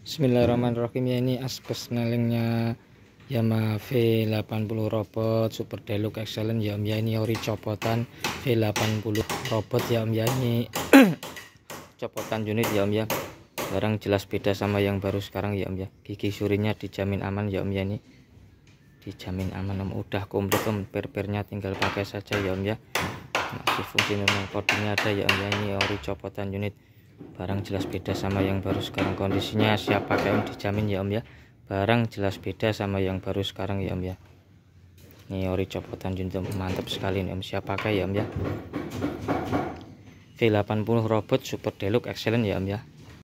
Bismillahirrahmanirrahim ya ini asbes nelingnya Yamaha V80 robot super deluxe excellent ya om ya ini ori copotan V80 robot ya om ya ini copotan unit ya om ya barang jelas beda sama yang baru sekarang ya om ya gigi surinya dijamin aman ya om ya ini dijamin aman om udah komplit om per-pernya tinggal pakai saja ya om ya masih fungsi memang kodenya ada ya om ya ini ori copotan unit barang jelas beda sama yang baru sekarang kondisinya siap pakai om dijamin ya om ya barang jelas beda sama yang baru sekarang ya om ya ini ori copotan juntum mantap sekali nih om siap pakai ya om ya V80 robot super deluxe excellent ya om ya